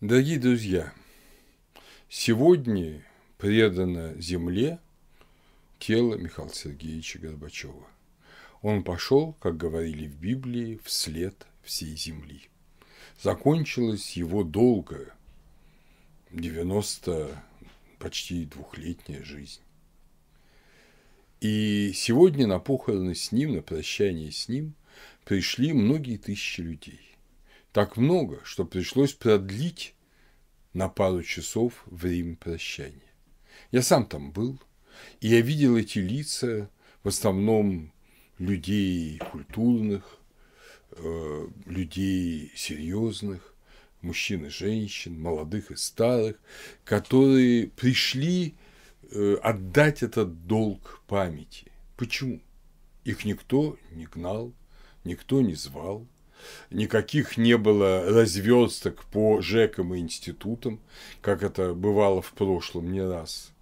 Дорогие друзья, сегодня предано земле тело Михаила Сергеевича Горбачева. Он пошел, как говорили в Библии, вслед всей земли. Закончилась его долгая 90 почти двухлетняя жизнь. И сегодня на похороны с ним, на прощание с ним пришли многие тысячи людей – так много, что пришлось продлить на пару часов время прощания. Я сам там был, и я видел эти лица, в основном людей культурных, э, людей серьезных, мужчин и женщин, молодых и старых, которые пришли э, отдать этот долг памяти. Почему? Их никто не гнал, никто не звал, никаких не было разверсток по ЖЭКам и институтам, как это бывало в прошлом не раз.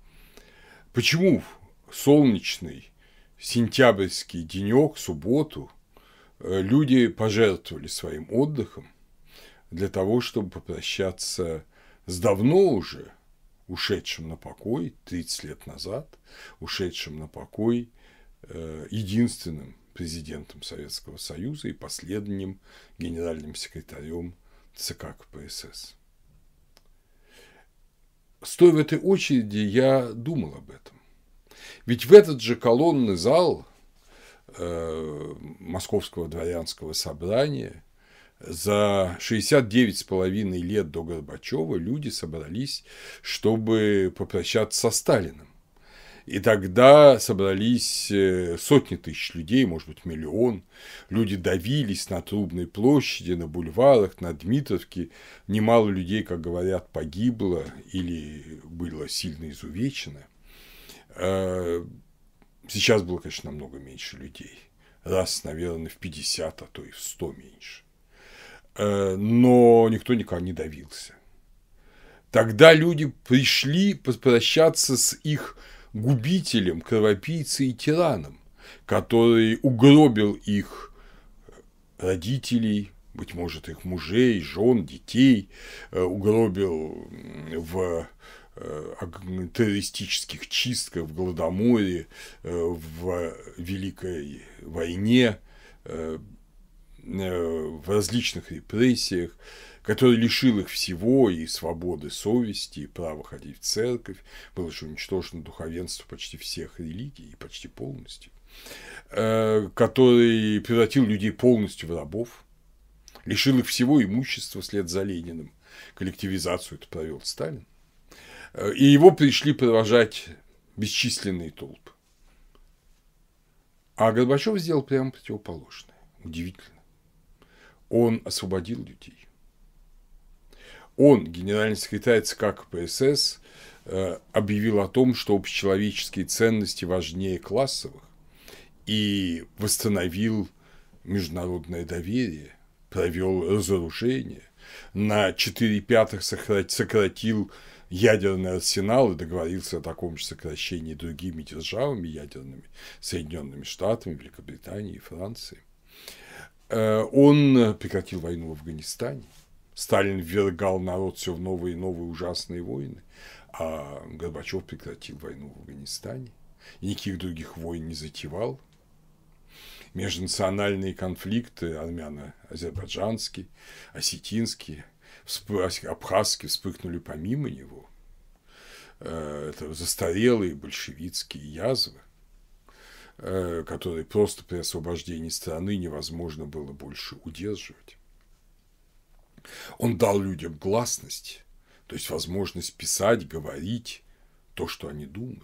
Почему солнечный сентябрьский денек, субботу, э, люди пожертвовали своим отдыхом для того, чтобы попрощаться с давно уже ушедшим на покой 30 лет назад, ушедшим на покой э, единственным президентом Советского Союза и последним генеральным секретарем ЦК КПСС. Стоя в этой очереди, я думал об этом. Ведь в этот же колонный зал э, Московского дворянского собрания за 69,5 лет до Горбачева люди собрались, чтобы попрощаться со Сталиным. И тогда собрались э, сотни тысяч людей, может быть, миллион. Люди давились на Трубной площади, на бульварах, на Дмитровке. Немало людей, как говорят, погибло или было сильно изувечено. Э, сейчас было, конечно, намного меньше людей. Раз, наверное, в 50, а то и в 100 меньше. Э, но никто никогда не давился. Тогда люди пришли попрощаться с их губителем, кровопийцей и тираном, который угробил их родителей, быть может, их мужей, жен, детей, э, угробил в э, террористических чистках, в Голодоморе, э, в Великой войне, в различных репрессиях который лишил их всего и свободы совести, и права ходить в церковь, было же уничтожено духовенство почти всех религий, и почти полностью, э, который превратил людей полностью в рабов, лишил их всего имущества вслед за Лениным, коллективизацию это провел Сталин, э, и его пришли провожать бесчисленные толпы. А Горбачев сделал прямо противоположное. Удивительно. Он освободил людей он, генеральный секретарь ЦК КПСС, э, объявил о том, что общечеловеческие ценности важнее классовых, и восстановил международное доверие, провел разоружение, на 4 пятых сократил ядерный арсенал и договорился о таком же сокращении другими державами ядерными, Соединенными Штатами, Великобританией, Францией. Э, он прекратил войну в Афганистане – Сталин ввергал народ все в новые и новые ужасные войны, а Горбачев прекратил войну в Афганистане и никаких других войн не затевал. Межнациональные конфликты армяно-азербайджанские, осетинские, абхазские вспыхнули помимо него. Э, это застарелые большевистские язвы, э, которые просто при освобождении страны невозможно было больше удерживать. Он дал людям гласность, то есть возможность писать, говорить то, что они думают.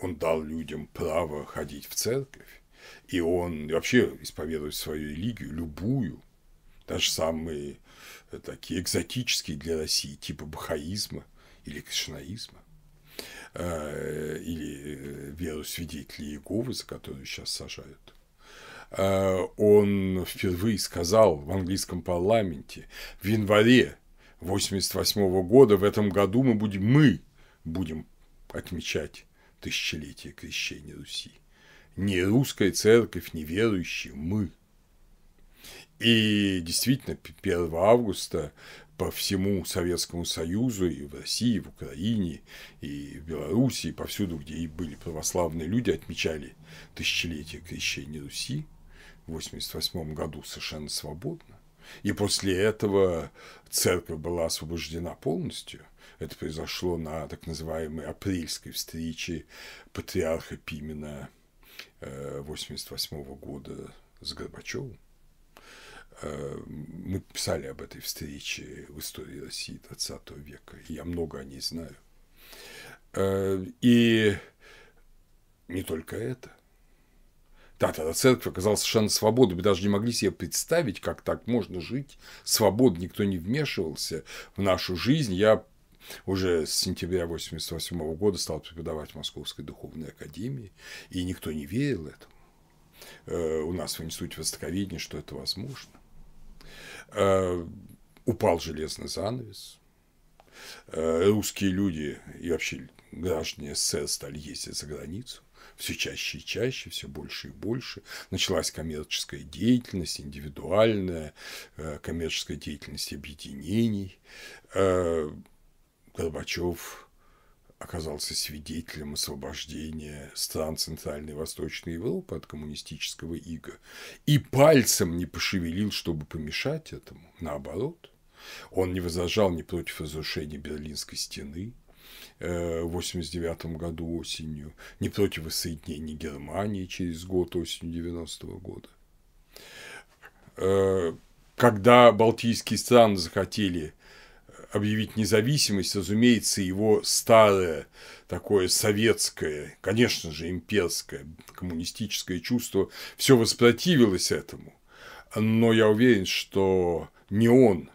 Он дал людям право ходить в церковь, и он вообще исповедовать свою религию, любую, даже самые э, такие экзотические для России, типа бахаизма или кришнаизма э, или э, веру свидетелей Иеговы, за которую сейчас сажают. Э, он впервые сказал в английском парламенте в январе 1988 года, в этом году мы будем, мы будем отмечать тысячелетие крещения Руси. Не русская церковь, не верующие, мы. И действительно, 1 августа по всему Советскому Союзу, и в России, и в Украине, и в Белоруссии, повсюду, где и были православные люди, отмечали тысячелетие крещения Руси – в 1988 году совершенно свободно. И после этого церковь была освобождена полностью. Это произошло на так называемой апрельской встрече патриарха Пимена 1988 э, -го года с Горбачевым. Э, мы писали об этой встрече в истории России 20 века, я много о ней знаю. Э, и не только это. Да, тогда церковь оказалась совершенно свободной. Мы даже не могли себе представить, как так можно жить. Свободно никто не вмешивался в нашу жизнь. Я уже с сентября 1988 года стал преподавать в Московской духовной академии, и никто не верил этому. Э, у нас в институте востоковедения, что это возможно. Э, упал железный занавес. Э, русские люди и вообще граждане СССР стали ездить за границу все чаще и чаще, все больше и больше. Началась коммерческая деятельность, индивидуальная, э, коммерческая деятельность объединений. Э, Горбачев оказался свидетелем освобождения стран Центральной и Восточной Европы от коммунистического ига и пальцем не пошевелил, чтобы помешать этому. Наоборот, он не возражал ни против разрушения Берлинской стены, Э, в 89 году осенью, не против воссоединения Германии через год осенью 90 года. Э, когда балтийские страны захотели объявить независимость, разумеется, его старое такое советское, конечно же, имперское, коммунистическое чувство все воспротивилось этому. Но я уверен, что не он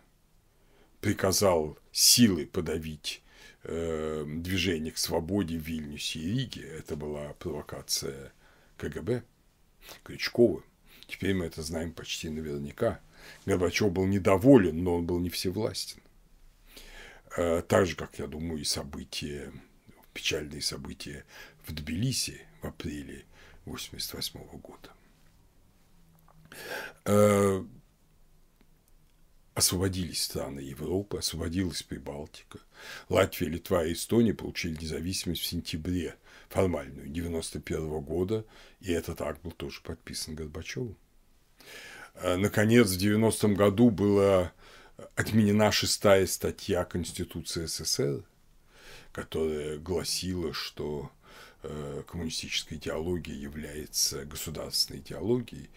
приказал силой подавить Э, движение к свободе в Вильнюсе и Риге. Это была провокация КГБ, Крючкова. Теперь мы это знаем почти наверняка. Горбачев был недоволен, но он был не всевластен. Э, так же, как, я думаю, и события, печальные события в Тбилиси в апреле 1988 года. Э, освободились страны Европы, освободилась Прибалтика. Латвия, Литва и Эстония получили независимость в сентябре формальную 1991 -го года, и этот акт был тоже подписан Горбачевым. А, наконец, в 90 году была отменена шестая статья Конституции СССР, которая гласила, что э, коммунистическая идеология является государственной идеологией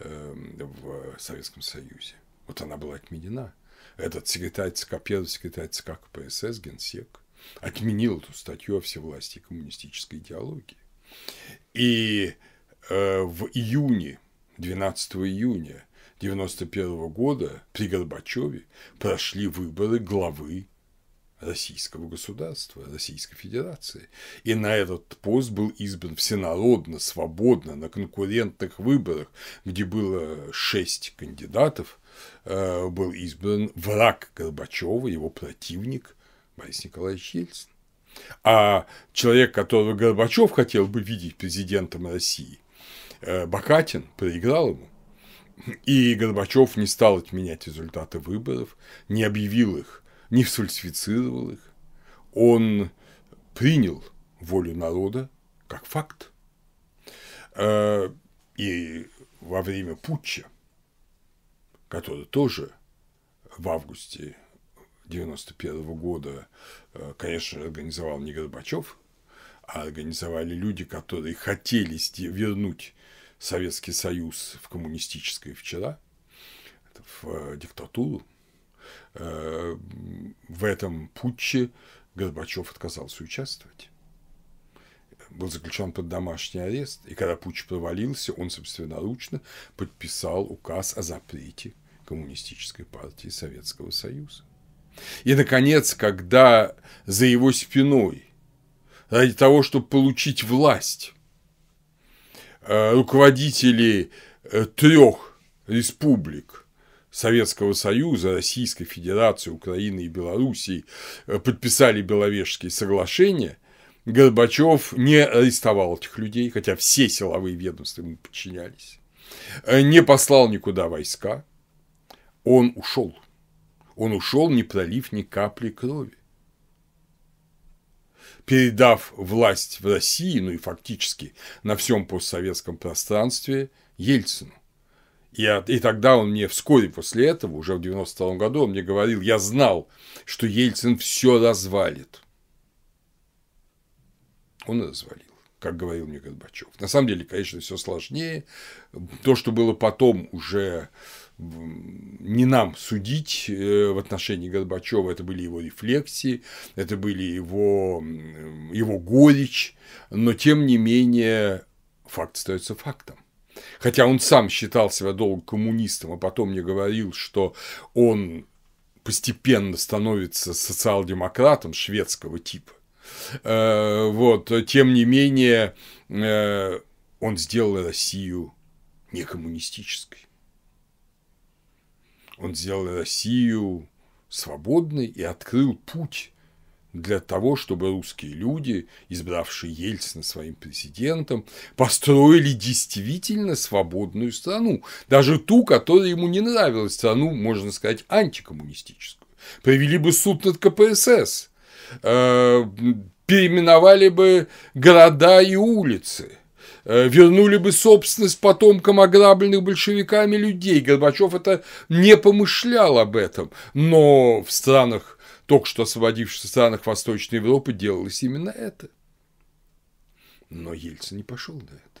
эм, в Советском Союзе. Вот она была отменена. Этот секретарь ЦК, первый секретарь ЦК КПСС, генсек, отменил эту статью о всевластии коммунистической идеологии. И э, в июне, 12 июня 1991 года при Горбачеве прошли выборы главы российского государства, Российской Федерации. И на этот пост был избран всенародно, свободно, на конкурентных выборах, где было шесть кандидатов, э, был избран враг Горбачева, его противник Борис Николаевич Ельцин. А человек, которого Горбачев хотел бы видеть президентом России, э, Бакатин, проиграл ему. И Горбачев не стал отменять результаты выборов, не объявил их не фальсифицировал их. Он принял волю народа как факт. Э, и во время путча, который тоже в августе 1991 года, э, конечно, организовал не Горбачев, а организовали люди, которые хотели вернуть Советский Союз в коммунистическое вчера, в э, диктатуру, Э, в этом путче Горбачев отказался участвовать. Был заключен под домашний арест, и когда путч провалился, он собственноручно подписал указ о запрете Коммунистической партии Советского Союза. И, наконец, когда за его спиной, ради того, чтобы получить власть, э, руководители э, трех республик Советского Союза, Российской Федерации, Украины и Белоруссии э, подписали Беловежские соглашения, Горбачев не арестовал этих людей, хотя все силовые ведомства ему подчинялись, э, не послал никуда войска, он ушел. Он ушел, не пролив ни капли крови. Передав власть в России, ну и фактически на всем постсоветском пространстве, Ельцину. Я, и тогда он мне вскоре после этого, уже в 92 году, он мне говорил, я знал, что Ельцин все развалит. Он и развалил, как говорил мне Горбачев. На самом деле, конечно, все сложнее. То, что было потом, уже не нам судить э, в отношении Горбачева, это были его рефлексии, это были его, его горечь, но тем не менее факт остается фактом хотя он сам считал себя долго коммунистом, а потом мне говорил, что он постепенно становится социал-демократом шведского типа. Э, вот, тем не менее, э, он сделал Россию не коммунистической. Он сделал Россию свободной и открыл путь для того, чтобы русские люди, избравшие Ельцина своим президентом, построили действительно свободную страну, даже ту, которая ему не нравилась, страну, можно сказать, антикоммунистическую. Провели бы суд над КПСС, э, переименовали бы города и улицы э, – вернули бы собственность потомкам ограбленных большевиками людей. Горбачев это не помышлял об этом, но в странах только что освободившихся странах Восточной Европы делалось именно это. Но Ельцин не пошел на это.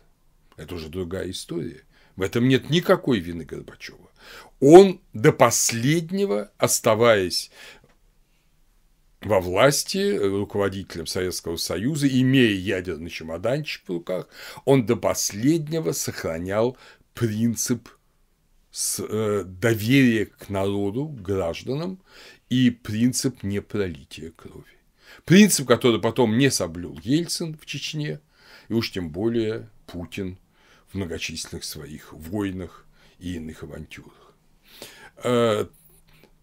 Это уже другая история. В этом нет никакой вины Горбачева. Он до последнего, оставаясь во власти руководителем Советского Союза, имея ядерный чемоданчик в руках, он до последнего сохранял принцип э, доверия к народу, к гражданам и принцип непролития крови. Принцип, который потом не соблюл Ельцин в Чечне, и уж тем более Путин в многочисленных своих войнах и иных авантюрах. Э,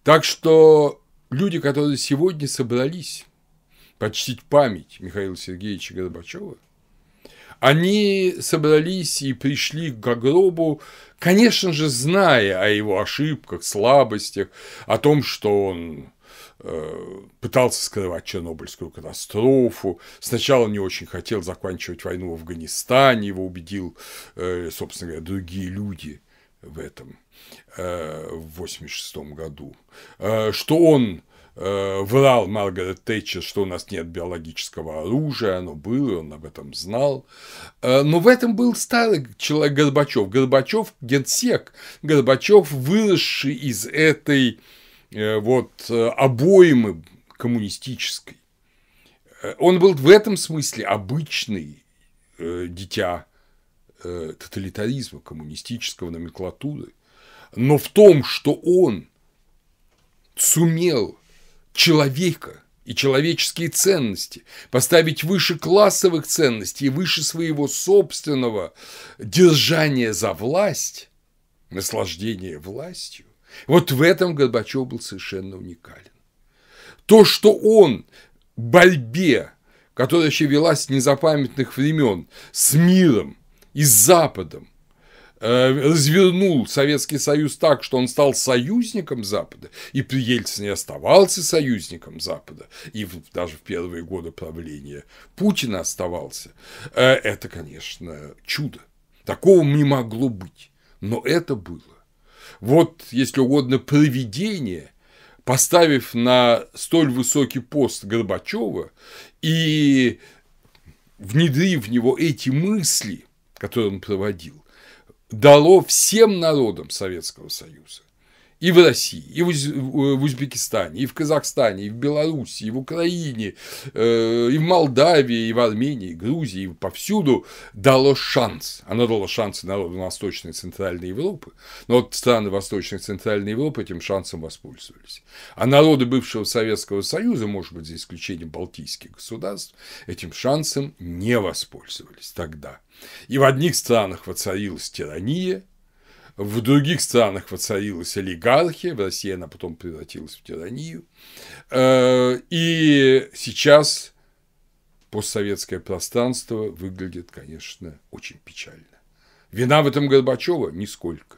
так что люди, которые сегодня собрались почтить память Михаила Сергеевича Горбачева – они собрались и пришли к гробу, конечно же, зная о его ошибках, слабостях, о том, что он э, пытался скрывать Чернобыльскую катастрофу. Сначала не очень хотел заканчивать войну в Афганистане, его убедил, э, собственно говоря, другие люди в этом э, в 1986 году, что он Э, врал Маргарет Тэтчер, что у нас нет биологического оружия, оно было, он об этом знал. Э, но в этом был старый человек Горбачев. Горбачев – генсек. Горбачев, выросший из этой э, вот обоймы коммунистической. Он был в этом смысле обычный дитя тоталитаризма, коммунистического номенклатуры. Но в том, что он сумел человека и человеческие ценности, поставить выше классовых ценностей и выше своего собственного держания за власть, наслаждение властью, вот в этом Горбачев был совершенно уникален. То, что он в борьбе, которая еще велась с незапамятных времен, с миром и с Западом – Э, развернул Советский Союз так, что он стал союзником Запада, и при Ельцине оставался союзником Запада, и даже в первые годы правления Путина оставался, э, это, конечно, чудо. Такого не могло быть, но это было. Вот, если угодно, проведение, поставив на столь высокий пост Горбачева и внедрив в него эти мысли, которые он проводил, дало всем народам Советского Союза и в России, и э, в, Узбекистане, и в Казахстане, и в Беларуси, и в Украине, э, и в Молдавии, и в Армении, и Грузии, и повсюду дало шанс. Оно дало шанс народам Восточной и Центральной Европы, но вот страны Восточной и Центральной Европы этим шансом воспользовались. А народы бывшего Советского Союза, может быть, за исключением балтийских государств, этим шансом не воспользовались тогда. И в одних странах воцарилась тирания – в других странах воцарилась олигархия, в России она потом превратилась в тиранию. Э, и сейчас постсоветское пространство выглядит, конечно, очень печально. Вина в этом Горбачева нисколько.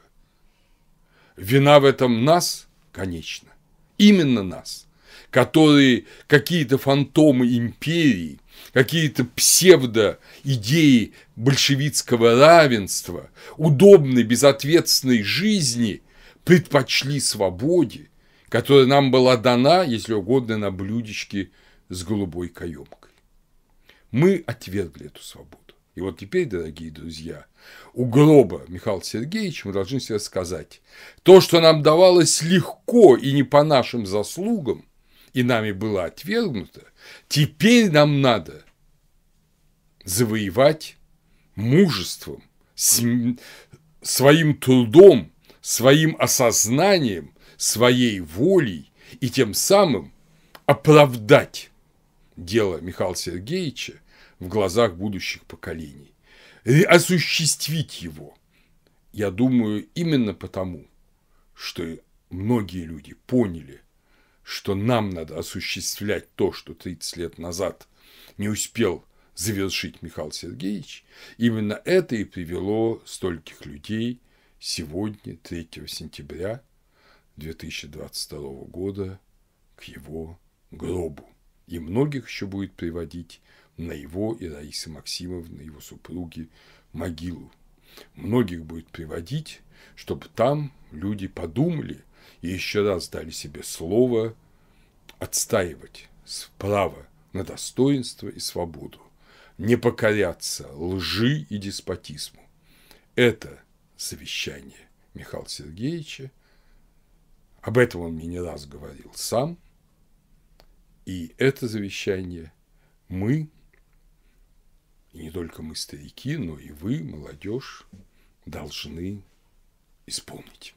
Вина в этом нас, конечно. Именно нас, которые какие-то фантомы империи, какие-то псевдо-идеи большевистского равенства, удобной, безответственной жизни предпочли свободе, которая нам была дана, если угодно, на блюдечке с голубой каемкой. Мы отвергли эту свободу. И вот теперь, дорогие друзья, у гроба Михаила Сергеевича мы должны себе сказать, то, что нам давалось легко и не по нашим заслугам – и нами было отвергнуто, теперь нам надо завоевать мужеством, своим трудом, своим осознанием, своей волей и тем самым оправдать дело Михаила Сергеевича в глазах будущих поколений, осуществить его. Я думаю, именно потому, что многие люди поняли – что нам надо осуществлять то, что 30 лет назад не успел завершить Михаил Сергеевич, именно это и привело стольких людей сегодня, 3 сентября 2022 года, к его гробу. И многих еще будет приводить на его и Раисы Максимовны, его супруги, могилу. Многих будет приводить, чтобы там люди подумали – и еще раз дали себе слово отстаивать право на достоинство и свободу, не покоряться лжи и деспотизму. Это завещание Михаила Сергеевича. Об этом он мне не раз говорил сам. И это завещание мы, и не только мы старики, но и вы, молодежь, должны исполнить.